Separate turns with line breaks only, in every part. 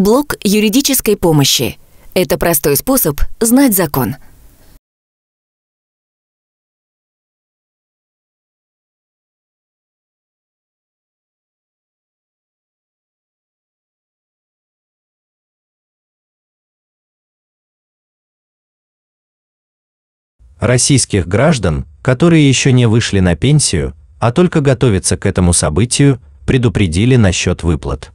Блок юридической помощи. Это простой способ знать закон. Российских граждан, которые еще не вышли на пенсию, а только готовятся к этому событию, предупредили насчет выплат.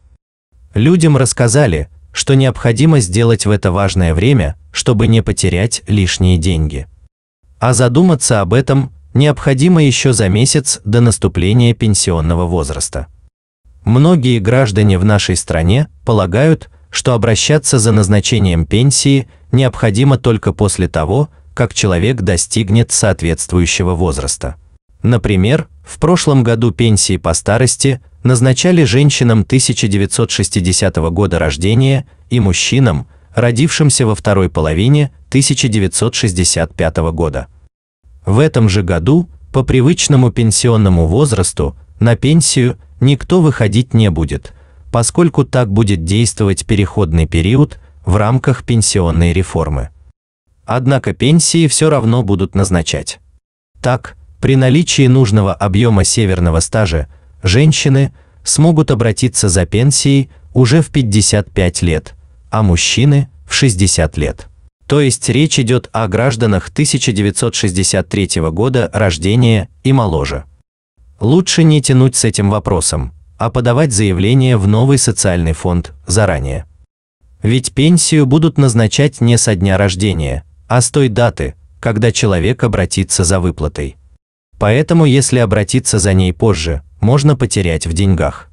Людям рассказали, что необходимо сделать в это важное время, чтобы не потерять лишние деньги. А задуматься об этом необходимо еще за месяц до наступления пенсионного возраста. Многие граждане в нашей стране полагают, что обращаться за назначением пенсии необходимо только после того, как человек достигнет соответствующего возраста. Например, в прошлом году пенсии по старости назначали женщинам 1960 года рождения и мужчинам, родившимся во второй половине 1965 года. В этом же году по привычному пенсионному возрасту на пенсию никто выходить не будет, поскольку так будет действовать переходный период в рамках пенсионной реформы. Однако пенсии все равно будут назначать. Так, при наличии нужного объема северного стажа женщины смогут обратиться за пенсией уже в 55 лет, а мужчины в 60 лет. То есть речь идет о гражданах 1963 года рождения и моложе. Лучше не тянуть с этим вопросом, а подавать заявление в новый социальный фонд заранее. Ведь пенсию будут назначать не со дня рождения, а с той даты, когда человек обратится за выплатой. Поэтому если обратиться за ней позже, можно потерять в деньгах.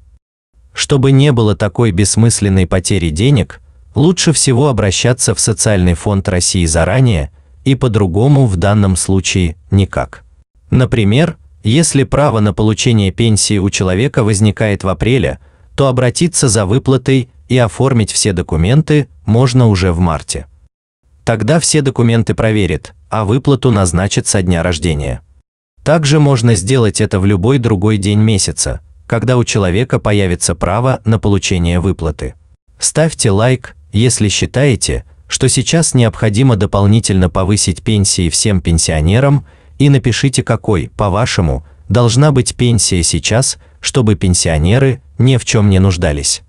Чтобы не было такой бессмысленной потери денег, лучше всего обращаться в социальный фонд России заранее и по-другому в данном случае никак. Например, если право на получение пенсии у человека возникает в апреле, то обратиться за выплатой и оформить все документы можно уже в марте. Тогда все документы проверит, а выплату назначит со дня рождения. Также можно сделать это в любой другой день месяца, когда у человека появится право на получение выплаты. Ставьте лайк, если считаете, что сейчас необходимо дополнительно повысить пенсии всем пенсионерам и напишите какой, по-вашему, должна быть пенсия сейчас, чтобы пенсионеры ни в чем не нуждались.